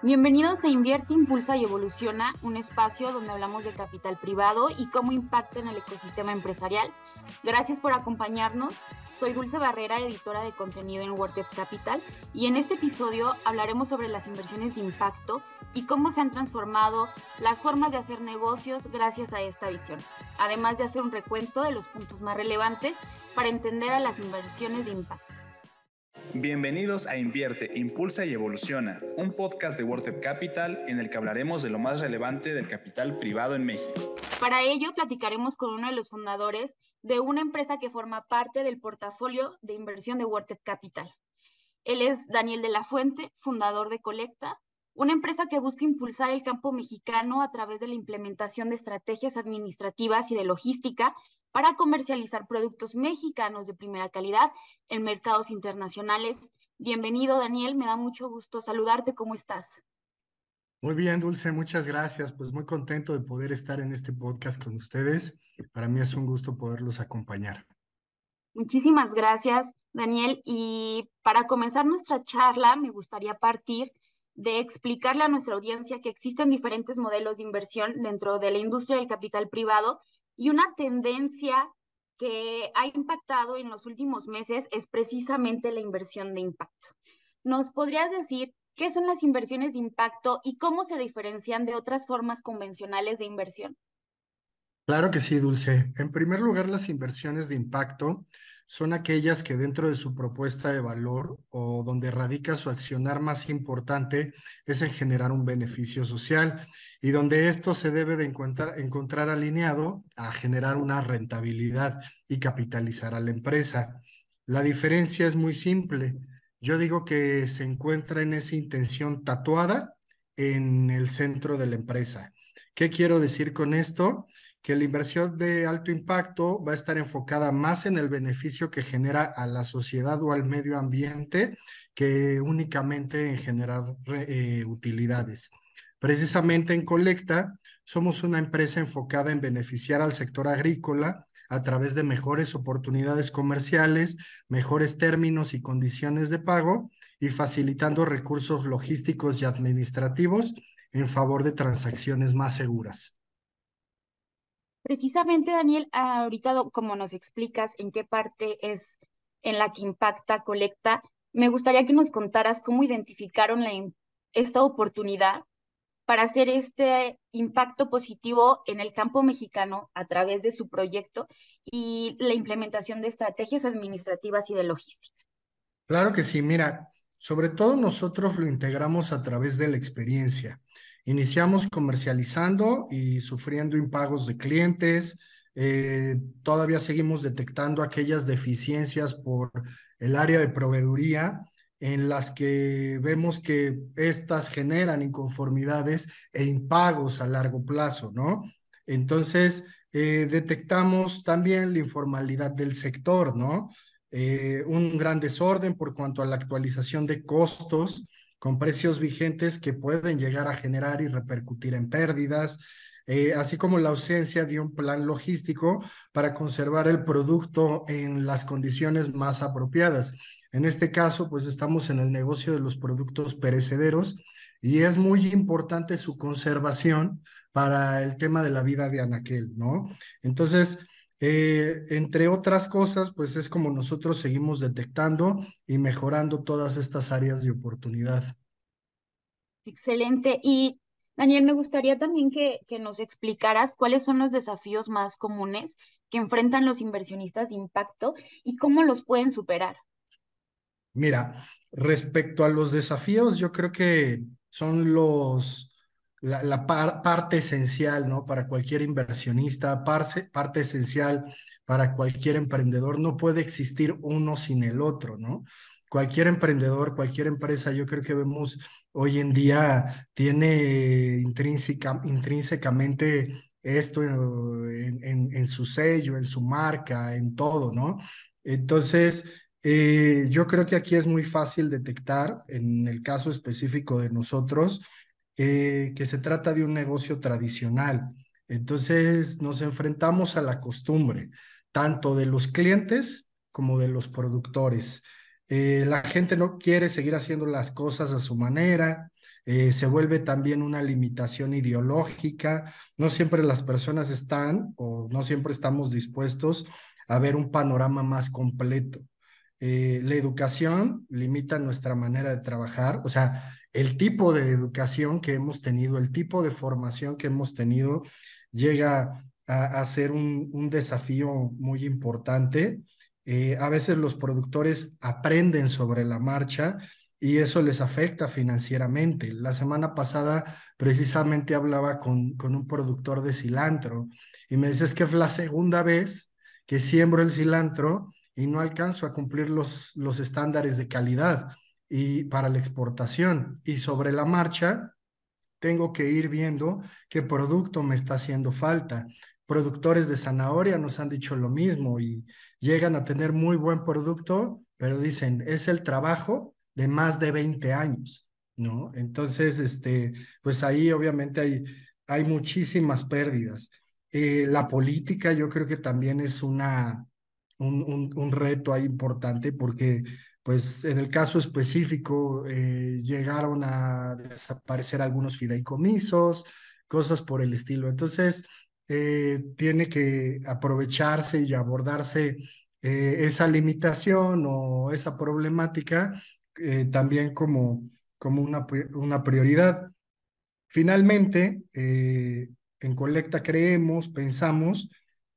Bienvenidos a Invierte, Impulsa y Evoluciona, un espacio donde hablamos de capital privado y cómo impacta en el ecosistema empresarial. Gracias por acompañarnos. Soy Dulce Barrera, editora de contenido en of Capital, y en este episodio hablaremos sobre las inversiones de impacto y cómo se han transformado las formas de hacer negocios gracias a esta visión, además de hacer un recuento de los puntos más relevantes para entender a las inversiones de impacto. Bienvenidos a Invierte, Impulsa y Evoluciona, un podcast de WordTech Capital en el que hablaremos de lo más relevante del capital privado en México. Para ello, platicaremos con uno de los fundadores de una empresa que forma parte del portafolio de inversión de WordTech Capital. Él es Daniel de la Fuente, fundador de Colecta, una empresa que busca impulsar el campo mexicano a través de la implementación de estrategias administrativas y de logística para comercializar productos mexicanos de primera calidad en mercados internacionales. Bienvenido, Daniel, me da mucho gusto saludarte. ¿Cómo estás? Muy bien, Dulce, muchas gracias. Pues muy contento de poder estar en este podcast con ustedes. Para mí es un gusto poderlos acompañar. Muchísimas gracias, Daniel. Y para comenzar nuestra charla, me gustaría partir de explicarle a nuestra audiencia que existen diferentes modelos de inversión dentro de la industria del capital privado y una tendencia que ha impactado en los últimos meses es precisamente la inversión de impacto. ¿Nos podrías decir qué son las inversiones de impacto y cómo se diferencian de otras formas convencionales de inversión? Claro que sí, Dulce. En primer lugar, las inversiones de impacto son aquellas que dentro de su propuesta de valor o donde radica su accionar más importante es en generar un beneficio social y donde esto se debe de encontrar, encontrar alineado a generar una rentabilidad y capitalizar a la empresa. La diferencia es muy simple. Yo digo que se encuentra en esa intención tatuada en el centro de la empresa. ¿Qué quiero decir con esto? que la inversión de alto impacto va a estar enfocada más en el beneficio que genera a la sociedad o al medio ambiente que únicamente en generar eh, utilidades. Precisamente en Colecta somos una empresa enfocada en beneficiar al sector agrícola a través de mejores oportunidades comerciales, mejores términos y condiciones de pago y facilitando recursos logísticos y administrativos en favor de transacciones más seguras. Precisamente, Daniel, ahorita como nos explicas en qué parte es en la que impacta Colecta, me gustaría que nos contaras cómo identificaron esta oportunidad para hacer este impacto positivo en el campo mexicano a través de su proyecto y la implementación de estrategias administrativas y de logística. Claro que sí, mira, sobre todo nosotros lo integramos a través de la experiencia. Iniciamos comercializando y sufriendo impagos de clientes. Eh, todavía seguimos detectando aquellas deficiencias por el área de proveeduría en las que vemos que estas generan inconformidades e impagos a largo plazo, ¿no? Entonces, eh, detectamos también la informalidad del sector, ¿no? Eh, un gran desorden por cuanto a la actualización de costos con precios vigentes que pueden llegar a generar y repercutir en pérdidas, eh, así como la ausencia de un plan logístico para conservar el producto en las condiciones más apropiadas. En este caso, pues estamos en el negocio de los productos perecederos y es muy importante su conservación para el tema de la vida de Anaquel, ¿no? Entonces, eh, entre otras cosas, pues es como nosotros seguimos detectando y mejorando todas estas áreas de oportunidad. Excelente. Y Daniel, me gustaría también que, que nos explicaras cuáles son los desafíos más comunes que enfrentan los inversionistas de impacto y cómo los pueden superar. Mira, respecto a los desafíos, yo creo que son los, la, parte esencial, ¿no? Para cualquier inversionista, parte, parte esencial para cualquier emprendedor. No puede existir uno sin el otro, ¿no? Cualquier emprendedor, cualquier empresa, yo creo que vemos hoy en día tiene intrínseca, intrínsecamente esto en, su sello, en su marca, en todo, ¿no? Entonces, eh, yo creo que aquí es muy fácil detectar, en el caso específico de nosotros, eh, que se trata de un negocio tradicional. Entonces nos enfrentamos a la costumbre, tanto de los clientes como de los productores. Eh, la gente no quiere seguir haciendo las cosas a su manera, eh, se vuelve también una limitación ideológica, no siempre las personas están o no siempre estamos dispuestos a ver un panorama más completo. la educación limita nuestra manera de trabajar, o sea, el tipo de educación que hemos tenido, el tipo de formación que hemos tenido, llega a, ser un, desafío muy importante. Eh, a veces los productores aprenden sobre la marcha y eso les afecta financieramente. La semana pasada precisamente hablaba con, un productor de cilantro y me es que es la segunda vez que siembro el cilantro y no alcanzo a cumplir los, los estándares de calidad y para la exportación. Y sobre la marcha, tengo que ir viendo qué producto me está haciendo falta. Productores de zanahoria nos han dicho lo mismo y llegan a tener muy buen producto, pero dicen, es el trabajo de más de 20 años, ¿no? Entonces, este, pues ahí obviamente hay, hay muchísimas pérdidas. Eh, la política yo creo que también es una, un, un, un reto ahí importante porque pues en el caso específico eh, llegaron a desaparecer algunos fideicomisos, cosas por el estilo. Entonces, eh, tiene que aprovecharse y abordarse eh, esa limitación o esa problemática también como, como una, una prioridad. Finalmente, en Colecta creemos, pensamos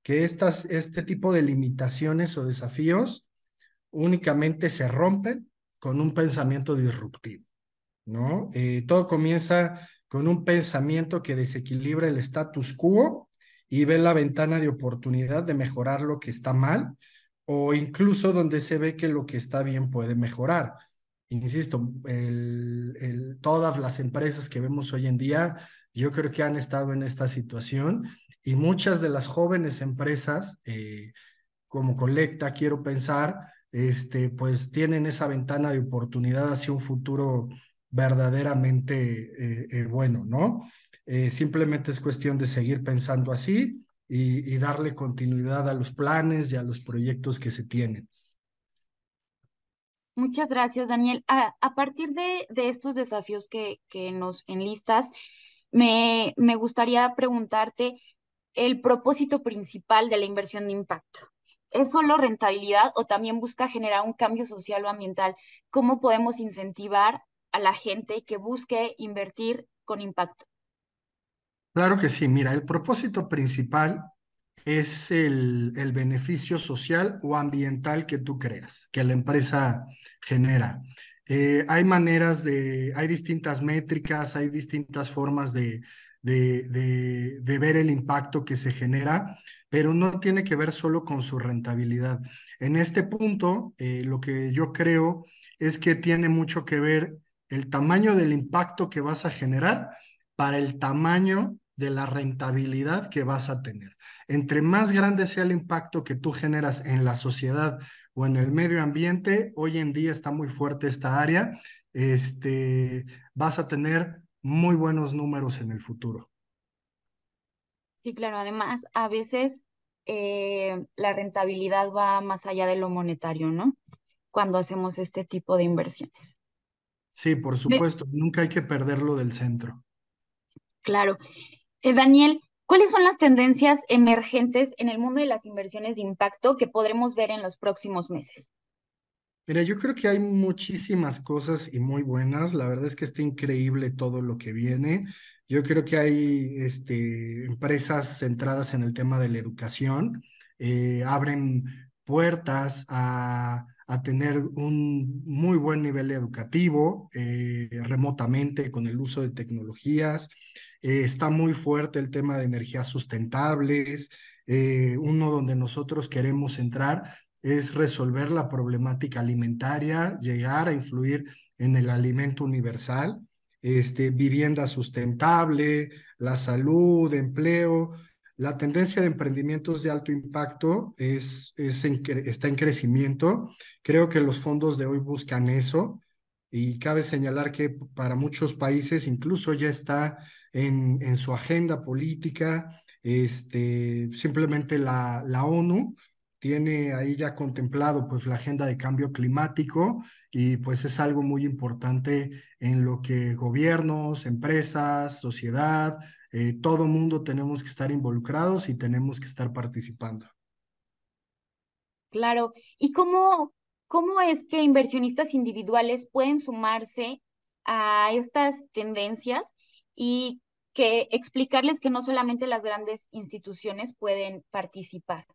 que estas, este tipo de limitaciones o desafíos únicamente se rompen con un pensamiento disruptivo, ¿no? Eh, todo comienza con un pensamiento que desequilibra el status quo y ve la ventana de oportunidad de mejorar lo que está mal o incluso donde se ve que lo que está bien puede mejorar. Insisto, el, el, todas las empresas que vemos hoy en día, yo creo que han estado en esta situación y muchas de las jóvenes empresas, eh, como Colecta, quiero pensar, este, pues tienen esa ventana de oportunidad hacia un futuro verdaderamente eh, eh, bueno, ¿no? Eh, simplemente es cuestión de seguir pensando así y, darle continuidad a los planes y a los proyectos que se tienen. Muchas gracias, Daniel. A, partir de, de, estos desafíos que, que nos enlistas, me gustaría preguntarte el propósito principal de la inversión de impacto. ¿Es solo rentabilidad o también busca generar un cambio social o ambiental? ¿Cómo podemos incentivar a la gente que busque invertir con impacto? Claro que sí. Mira, el propósito principal es el, beneficio social o ambiental que tú creas, que la empresa genera. Eh, hay maneras de, hay distintas métricas, hay distintas formas de, de ver el impacto que se genera pero no tiene que ver solo con su rentabilidad. En este punto, eh, lo que yo creo es que tiene mucho que ver el tamaño del impacto que vas a generar para el tamaño de la rentabilidad que vas a tener. Entre más grande sea el impacto que tú generas en la sociedad o en el medio ambiente, hoy en día está muy fuerte esta área, este, vas a tener muy buenos números en el futuro. Sí, claro. Además, a veces eh, la rentabilidad va más allá de lo monetario, ¿no? Cuando hacemos este tipo de inversiones. Sí, por supuesto. Nunca hay que perderlo del centro. Claro. Eh, Daniel, ¿cuáles son las tendencias emergentes en el mundo de las inversiones de impacto que podremos ver en los próximos meses? Mira, yo creo que hay muchísimas cosas y muy buenas. La verdad es que está increíble todo lo que viene. Yo creo que hay este, empresas centradas en el tema de la educación, eh, abren puertas a, tener un muy buen nivel educativo eh, remotamente con el uso de tecnologías. Eh, está muy fuerte el tema de energías sustentables. uno donde nosotros queremos entrar es resolver la problemática alimentaria, llegar a influir en el alimento universal este, vivienda sustentable, la salud, empleo. La tendencia de emprendimientos de alto impacto es, está en crecimiento. Creo que los fondos de hoy buscan eso y cabe señalar que para muchos países incluso ya está en, en su agenda política, este, simplemente la, la ONU tiene ahí ya contemplado pues la agenda de cambio climático y pues es algo muy importante en lo que gobiernos, empresas, sociedad, eh, todo mundo tenemos que estar involucrados y tenemos que estar participando. Claro, ¿y cómo, cómo es que inversionistas individuales pueden sumarse a estas tendencias y que explicarles que no solamente las grandes instituciones pueden participar?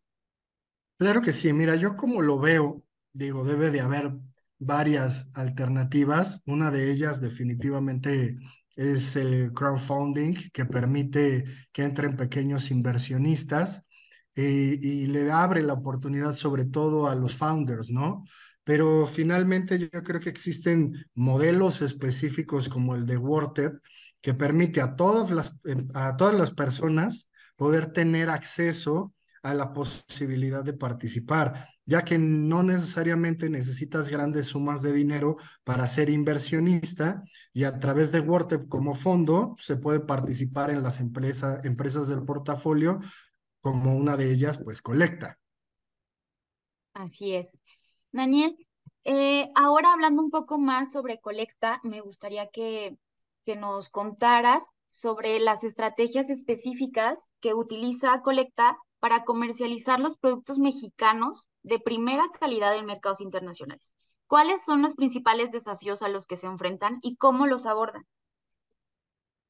Claro que sí, mira, yo como lo veo, digo, debe de haber varias alternativas. Una de ellas definitivamente es el crowdfunding que permite que entren pequeños inversionistas eh, y le abre la oportunidad sobre todo a los founders, ¿no? Pero finalmente yo creo que existen modelos específicos como el de WordTep que permite a todas las, eh, a todas las personas poder tener acceso la posibilidad de participar, ya que no necesariamente necesitas grandes sumas de dinero para ser inversionista y a través de WordTep como fondo se puede participar en las empresas del portafolio, como una de ellas, pues colecta. Así es. Daniel, eh, ahora hablando un poco más sobre colecta, me gustaría que, que nos contaras sobre las estrategias específicas que utiliza Colecta para comercializar los productos mexicanos de primera calidad en mercados internacionales. ¿Cuáles son los principales desafíos a los que se enfrentan y cómo los abordan?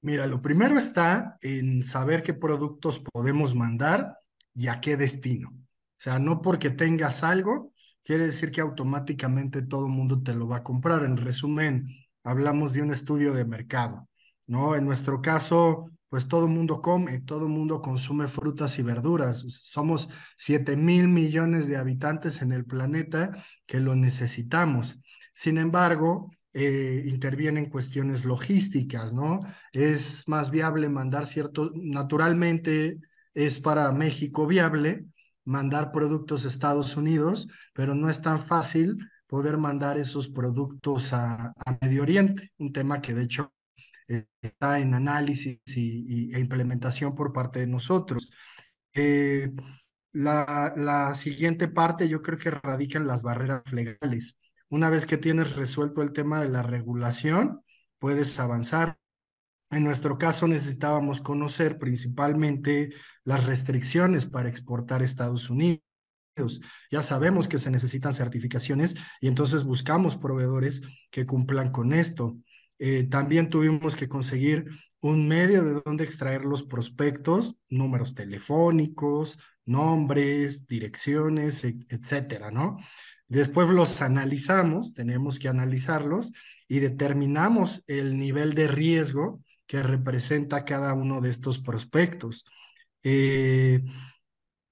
Mira, lo primero está en saber qué productos podemos mandar y a qué destino. O sea, no porque tengas algo, quiere decir que automáticamente todo el mundo te lo va a comprar. En resumen, hablamos de un estudio de mercado, ¿no? En nuestro caso, pues todo el mundo come, todo el mundo consume frutas y verduras. Somos 7 mil millones de habitantes en el planeta que lo necesitamos. Sin embargo, eh, intervienen cuestiones logísticas, ¿no? Es más viable mandar ciertos, naturalmente es para México viable mandar productos a Estados Unidos, pero no es tan fácil poder mandar esos productos a Medio Oriente, un tema que de hecho eh, está en análisis e implementación por parte de nosotros. Eh, la, la, siguiente parte yo creo que radica en las barreras legales. Una vez que tienes resuelto el tema de la regulación, puedes avanzar. En nuestro caso necesitábamos conocer principalmente las restricciones para exportar a Estados Unidos. Ya sabemos que se necesitan certificaciones y entonces buscamos proveedores que cumplan con esto. Eh, también tuvimos que conseguir un medio de donde extraer los prospectos, números telefónicos, nombres, direcciones, e, etcétera, ¿no? Después los analizamos, tenemos que analizarlos y determinamos el nivel de riesgo que representa cada uno de estos prospectos. Eh,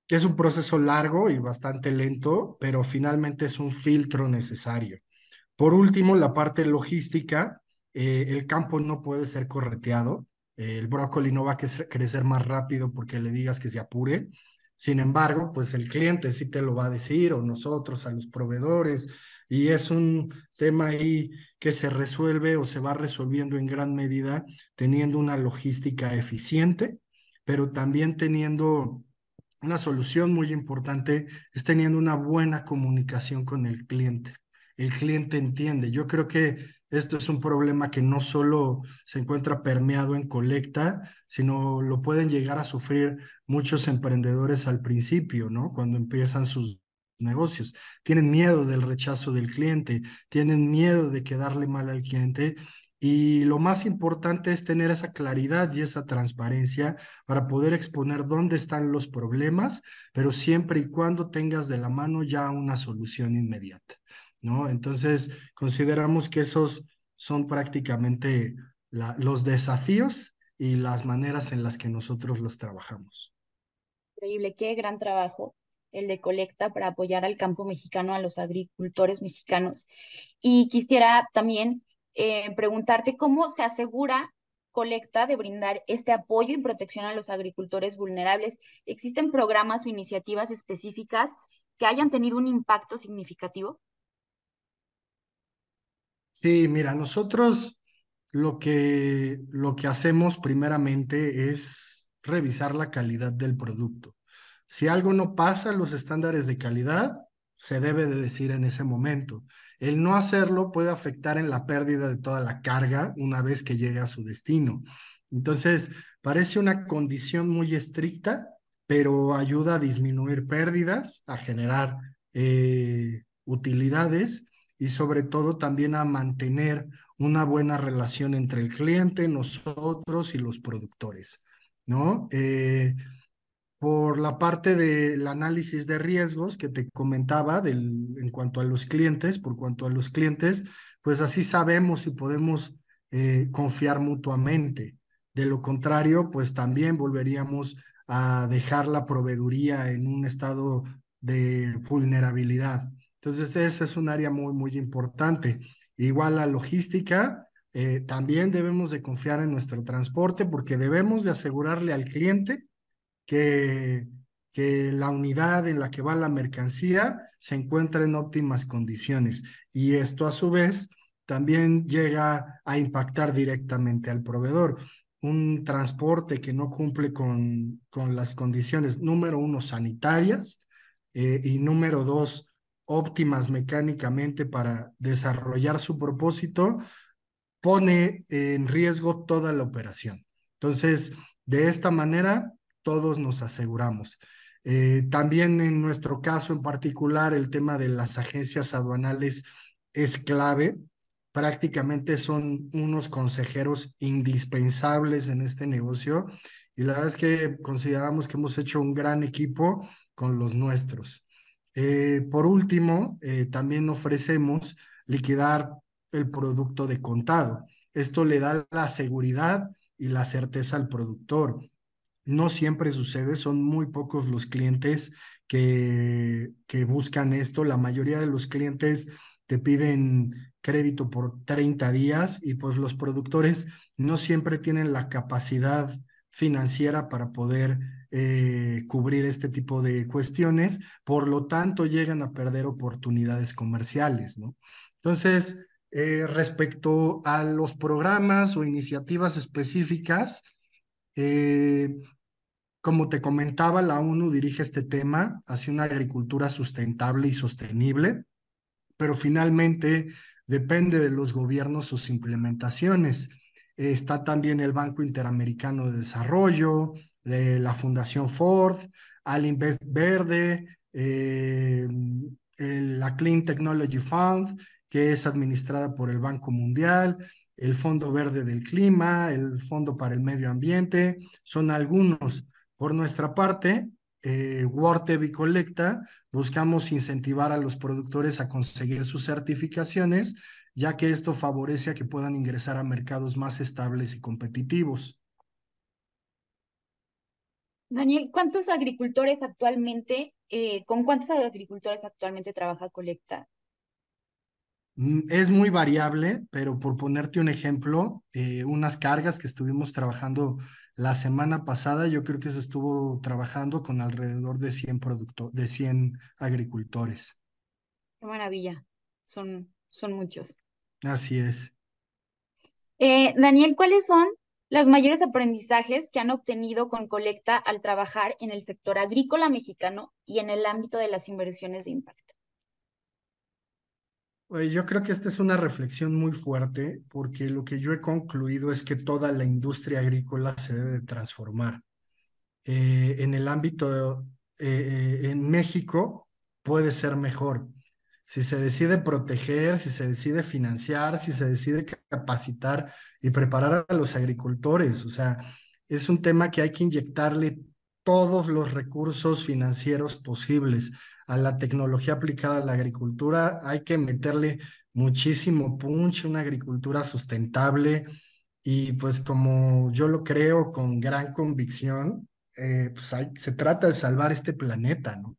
es un proceso largo y bastante lento, pero finalmente es un filtro necesario. Por último, la parte logística, eh, el campo no puede ser correteado, eh, el brócoli no va a crecer más rápido porque le digas que se apure. Sin embargo, pues el cliente sí te lo va a decir o nosotros a los proveedores y es un tema ahí que se resuelve o se va resolviendo en gran medida teniendo una logística eficiente, pero también teniendo una solución muy importante es teniendo una buena comunicación con el cliente. El cliente entiende. Yo creo que esto es un problema que no solo se encuentra permeado en colecta, sino lo pueden llegar a sufrir muchos emprendedores al principio, ¿no? Cuando empiezan sus negocios. Tienen miedo del rechazo del cliente, tienen miedo de quedarle mal al cliente y lo más importante es tener esa claridad y esa transparencia para poder exponer dónde están los problemas, pero siempre y cuando tengas de la mano ya una solución inmediata. ¿no? Entonces, consideramos que esos son prácticamente los desafíos y las maneras en las que nosotros los trabajamos. Increíble, qué gran trabajo el de colecta para apoyar al campo mexicano, a los agricultores mexicanos. Y quisiera también eh, preguntarte cómo se asegura colecta de brindar este apoyo y protección a los agricultores vulnerables. ¿Existen programas o iniciativas específicas que hayan tenido un impacto significativo? Sí, mira, nosotros lo que, lo que hacemos primeramente es revisar la calidad del producto. Si algo no pasa los estándares de calidad, se debe de decir en ese momento. El no hacerlo puede afectar en la pérdida de toda la carga una vez que llegue a su destino. Entonces, parece una condición muy estricta, pero ayuda a disminuir pérdidas, a generar eh, utilidades y sobre todo también a mantener una buena relación entre el cliente, nosotros y los productores, ¿no? Eh, por la parte del análisis de riesgos que te comentaba del, en cuanto a los clientes, por cuanto a los clientes, pues así sabemos si podemos eh, confiar mutuamente. De lo contrario, pues también volveríamos a dejar la proveeduría en un estado de vulnerabilidad. Entonces, esa es un área muy, muy importante. Igual la logística, eh, también debemos de confiar en nuestro transporte porque debemos de asegurarle al cliente que, que la unidad en la que va la mercancía se encuentra en óptimas condiciones. Y esto a su vez también llega a impactar directamente al proveedor. Un transporte que no cumple con, con las condiciones, número uno, sanitarias eh, y número dos, óptimas mecánicamente para desarrollar su propósito, pone en riesgo toda la operación. Entonces, de esta manera, todos nos aseguramos. Eh, también en nuestro caso en particular, el tema de las agencias aduanales es clave. Prácticamente son unos consejeros indispensables en este negocio y la verdad es que consideramos que hemos hecho un gran equipo con los nuestros. Eh, por último, eh, también ofrecemos liquidar el producto de contado. Esto le da la seguridad y la certeza al productor. No siempre sucede, son muy pocos los clientes que, que buscan esto. La mayoría de los clientes te piden crédito por 30 días y pues los productores no siempre tienen la capacidad financiera para poder eh, cubrir este tipo de cuestiones, por lo tanto llegan a perder oportunidades comerciales, ¿no? Entonces, eh, respecto a los programas o iniciativas específicas, eh, como te comentaba, la ONU dirige este tema hacia una agricultura sustentable y sostenible, pero finalmente depende de los gobiernos sus implementaciones está también el Banco Interamericano de Desarrollo, eh, la Fundación Ford, Alinvest Verde, eh, la Clean Technology Fund, que es administrada por el Banco Mundial, el Fondo Verde del Clima, el Fondo para el Medio Ambiente, son algunos. Por nuestra parte, eh, y Colecta, buscamos incentivar a los productores a conseguir sus certificaciones ya que esto favorece a que puedan ingresar a mercados más estables y competitivos. Daniel, ¿cuántos agricultores actualmente, eh, con cuántos agricultores actualmente trabaja Colecta? Mm, es muy variable, pero por ponerte un ejemplo, eh, unas cargas que estuvimos trabajando la semana pasada, yo creo que se estuvo trabajando con alrededor de 100, de agricultores. Qué maravilla, son, son muchos. Así es. Eh, Daniel, ¿cuáles son los mayores aprendizajes que han obtenido con Colecta al trabajar en el sector agrícola mexicano y en el ámbito de las inversiones de impacto? Yo creo que esta es una reflexión muy fuerte porque lo que yo he concluido es que toda la industria agrícola se debe transformar. Eh, en el ámbito eh, en México puede ser mejor, si se decide proteger, si se decide financiar, si se decide capacitar y preparar a los agricultores. O sea, es un tema que hay que inyectarle todos los recursos financieros posibles. A la tecnología aplicada a la agricultura hay que meterle muchísimo punch, una agricultura sustentable y pues como yo lo creo con gran convicción, eh, pues se trata de salvar este planeta, ¿no?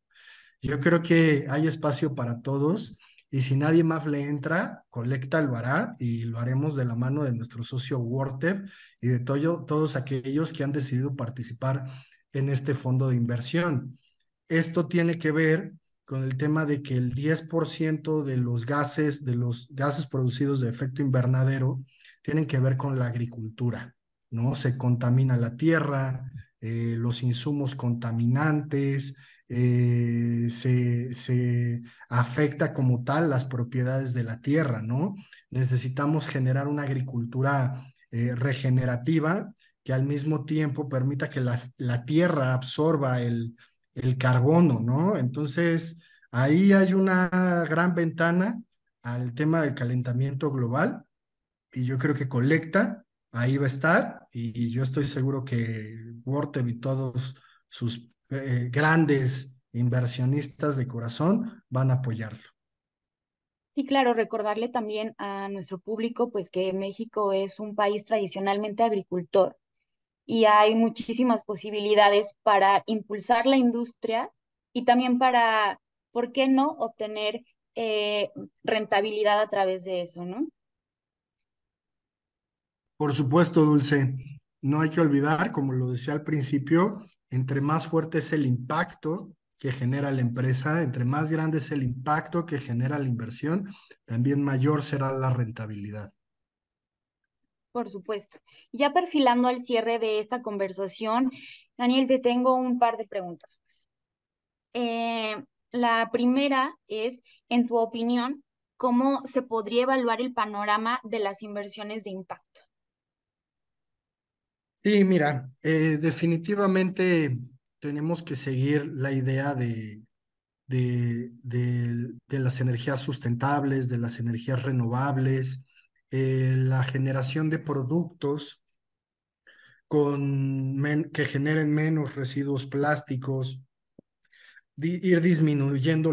Yo creo que hay espacio para todos y si nadie más le entra, Colecta lo hará y lo haremos de la mano de nuestro socio Wortep y de todos aquellos que han decidido participar en este fondo de inversión. Esto tiene que ver con el tema de que el 10% de los gases, de los gases producidos de efecto invernadero, tienen que ver con la agricultura, ¿no? Se contamina la tierra, eh, los insumos contaminantes, eh, se, se, afecta como tal las propiedades de la tierra, ¿no? Necesitamos generar una agricultura eh, regenerativa que al mismo tiempo permita que la, la tierra absorba el, el, carbono, ¿no? Entonces, ahí hay una gran ventana al tema del calentamiento global y yo creo que colecta, ahí va a estar y, yo estoy seguro que Worte y todos sus eh, grandes inversionistas de corazón van a apoyarlo. Y claro, recordarle también a nuestro público pues que México es un país tradicionalmente agricultor y hay muchísimas posibilidades para impulsar la industria y también para, ¿por qué no?, obtener eh, rentabilidad a través de eso, ¿no? Por supuesto, Dulce. No hay que olvidar, como lo decía al principio, entre más fuerte es el impacto que genera la empresa, entre más grande es el impacto que genera la inversión, también mayor será la rentabilidad. Por supuesto. Ya perfilando al cierre de esta conversación, Daniel, te tengo un par de preguntas. Eh, la primera es, en tu opinión, ¿cómo se podría evaluar el panorama de las inversiones de impacto? Sí, mira, eh, definitivamente tenemos que seguir la idea de, de, de, las energías sustentables, de las energías renovables, eh, la generación de productos con que generen menos residuos plásticos, ir disminuyendo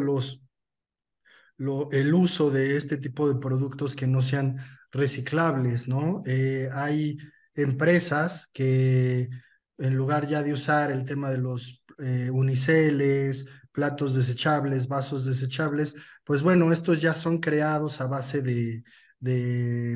el uso de este tipo de productos que no sean reciclables, ¿no? Eh, hay empresas que en lugar ya de usar el tema de los eh, uniceles, platos desechables, vasos desechables, pues bueno, estos ya son creados a base de,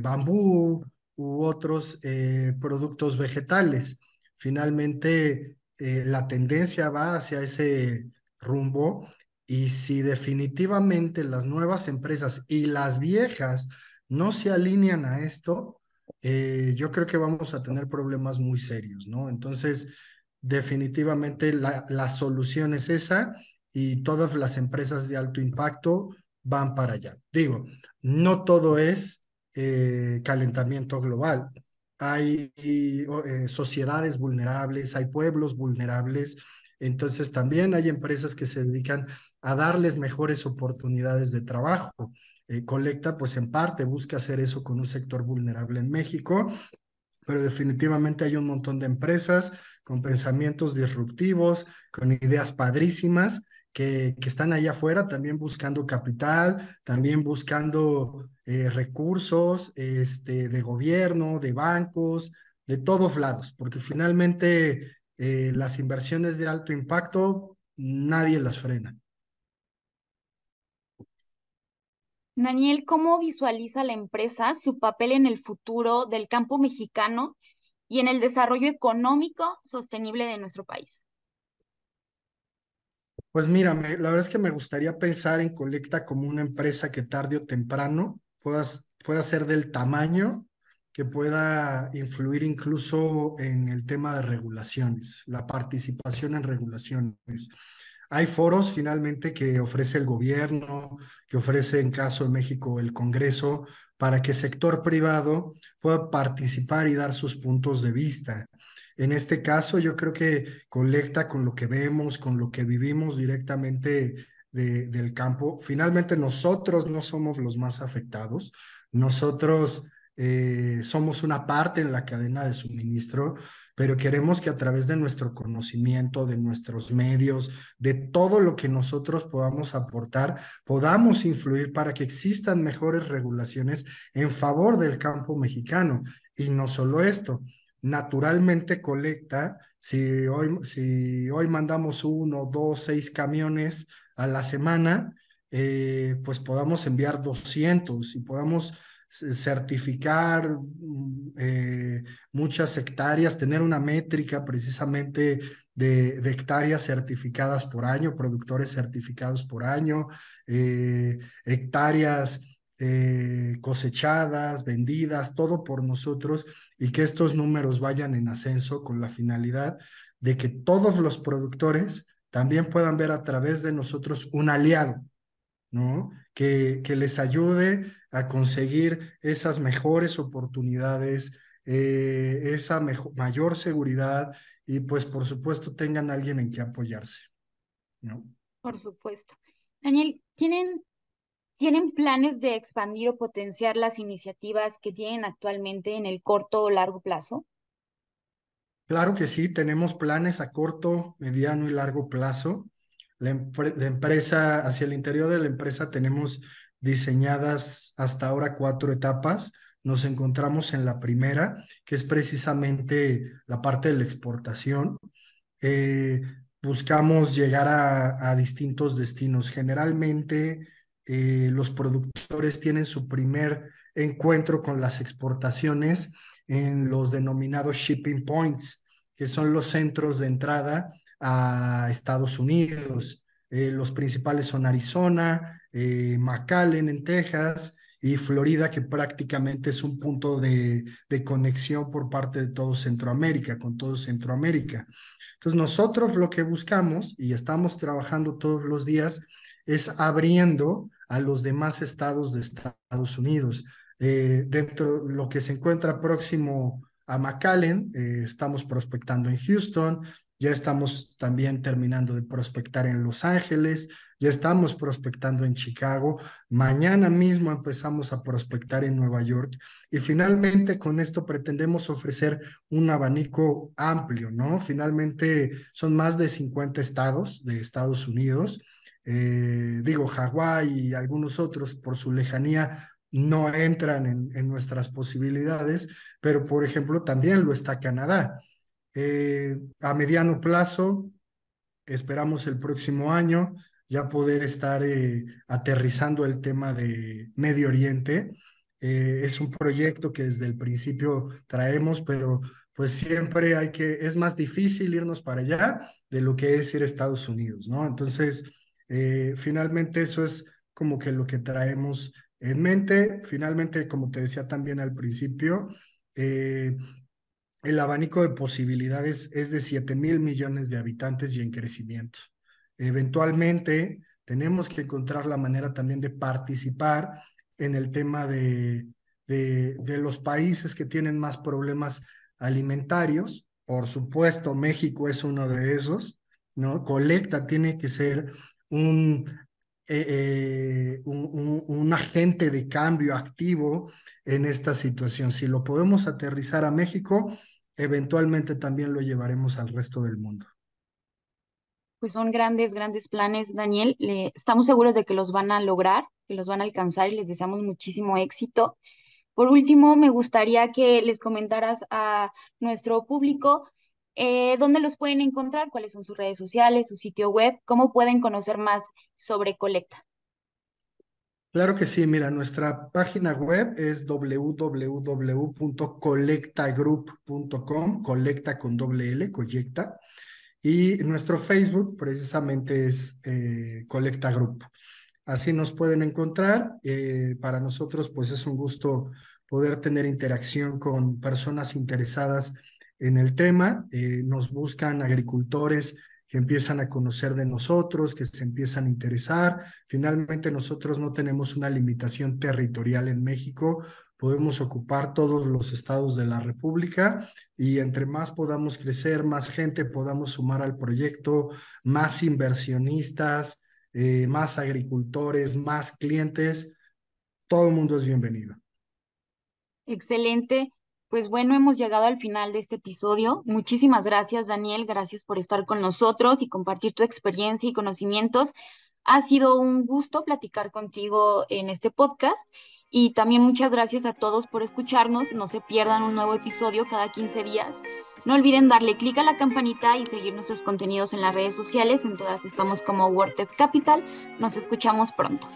bambú u otros eh, productos vegetales. Finalmente, eh, la tendencia va hacia ese rumbo y si definitivamente las nuevas empresas y las viejas no se alinean a esto, eh, yo creo que vamos a tener problemas muy serios, ¿no? Entonces, definitivamente la, solución es esa y todas las empresas de alto impacto van para allá. Digo, no todo es eh, calentamiento global. Hay eh, sociedades vulnerables, hay pueblos vulnerables. Entonces también hay empresas que se dedican a darles mejores oportunidades de trabajo. Eh, colecta, pues en parte busca hacer eso con un sector vulnerable en México, pero definitivamente hay un montón de empresas con pensamientos disruptivos, con ideas padrísimas, que, que, están allá afuera también buscando capital, también buscando eh, recursos este, de gobierno, de bancos, de todos lados, porque finalmente eh, las inversiones de alto impacto nadie las frena. Daniel, ¿cómo visualiza la empresa su papel en el futuro del campo mexicano y en el desarrollo económico sostenible de nuestro país? Pues mira, la verdad es que me gustaría pensar en Colecta como una empresa que tarde o temprano pueda ser del tamaño que pueda influir incluso en el tema de regulaciones, la participación en regulaciones. Hay foros finalmente que ofrece el gobierno, que ofrece en caso de México el Congreso, para que el sector privado pueda participar y dar sus puntos de vista. En este caso, yo creo que colecta con lo que vemos, con lo que vivimos directamente del campo. Finalmente, nosotros no somos los más afectados. Nosotros eh, somos una parte en la cadena de suministro, pero queremos que a través de nuestro conocimiento, de nuestros medios, de todo lo que nosotros podamos aportar, podamos influir para que existan mejores regulaciones en favor del campo mexicano. Y no solo esto, naturalmente colecta, si hoy, si hoy mandamos uno, dos, seis camiones a la semana, eh, pues podamos enviar 200 y podamos certificar mm, eh, muchas hectáreas, tener una métrica precisamente de, hectáreas certificadas por año, productores certificados por año, eh, hectáreas eh, cosechadas, vendidas, todo por nosotros y que estos números vayan en ascenso con la finalidad de que todos los productores también puedan ver a través de nosotros un aliado, ¿no? que, les ayude a conseguir esas mejores oportunidades, eh, esa mayor seguridad y pues por supuesto tengan alguien en que apoyarse. ¿no? Por supuesto. Daniel, ¿tienen, ¿tienen planes de expandir o potenciar las iniciativas que tienen actualmente en el corto o largo plazo? Claro que sí, tenemos planes a corto, mediano y largo plazo la, empresa, hacia el interior de la empresa tenemos diseñadas hasta ahora cuatro etapas. Nos encontramos en la primera, que es precisamente la parte de la exportación. Eh, buscamos llegar a, distintos destinos. Generalmente eh, los productores tienen su primer encuentro con las exportaciones en los denominados shipping points, que son los centros de entrada a Estados Unidos. Eh, los principales son Arizona, eh, McAllen en Texas y Florida, que prácticamente es un punto de, conexión por parte de todo Centroamérica, con todo Centroamérica. Entonces nosotros lo que buscamos y estamos trabajando todos los días es abriendo a los demás estados de Estados Unidos. Eh, dentro lo que se encuentra próximo a McAllen, eh, estamos prospectando en Houston, ya estamos también terminando de prospectar en Los Ángeles, ya estamos prospectando en Chicago, mañana mismo empezamos a prospectar en Nueva York y finalmente con esto pretendemos ofrecer un abanico amplio, ¿no? Finalmente son más de 50 estados de Estados Unidos, eh, digo Hawái y algunos otros por su lejanía no entran en nuestras posibilidades, pero por ejemplo también lo está Canadá. Eh, a mediano plazo, esperamos el próximo año ya poder estar eh, aterrizando el tema de Medio Oriente. Eh, es un proyecto que desde el principio traemos, pero pues siempre hay que, es más difícil irnos para allá de lo que es ir a Estados Unidos, ¿no? Entonces, finalmente eso es como que lo que traemos en mente. Finalmente, como te decía también al principio, eh, el abanico de posibilidades es de 7 mil millones de habitantes y en crecimiento. Eventualmente, tenemos que encontrar la manera también de participar en el tema de, de, los países que tienen más problemas alimentarios. Por supuesto, México es uno de esos, ¿no? Colecta tiene que ser un eh, eh, un, agente de cambio activo en esta situación. Si lo podemos aterrizar a México, eventualmente también lo llevaremos al resto del mundo. Pues son grandes, grandes planes, Daniel. Le, estamos seguros de que los van a lograr, que los van a alcanzar y les deseamos muchísimo éxito. Por último, me gustaría que les comentaras a nuestro público eh, dónde los pueden encontrar, cuáles son sus redes sociales, su sitio web, cómo pueden conocer más sobre Colecta. Claro que sí, mira, nuestra página web es www.colectagroup.com, colecta con doble L, colecta, y nuestro Facebook precisamente es eh, Colecta Group. Así nos pueden encontrar. Eh, para nosotros, pues es un gusto poder tener interacción con personas interesadas en el tema. Eh, nos buscan agricultores, que empiezan a conocer de nosotros, que se empiezan a interesar. Finalmente nosotros no tenemos una limitación territorial en México, podemos ocupar todos los estados de la República y entre más podamos crecer, más gente podamos sumar al proyecto, más inversionistas, eh, más agricultores, más clientes, todo el mundo es bienvenido. Excelente. Pues bueno, hemos llegado al final de este episodio. Muchísimas gracias, Daniel. Gracias por estar con nosotros y compartir tu experiencia y conocimientos. Ha sido un gusto platicar contigo en este podcast. Y también muchas gracias a todos por escucharnos. No se pierdan un nuevo episodio cada 15 días. No olviden darle clic a la campanita y seguir nuestros contenidos en las redes sociales. En todas estamos como WordTech Capital. Nos escuchamos pronto.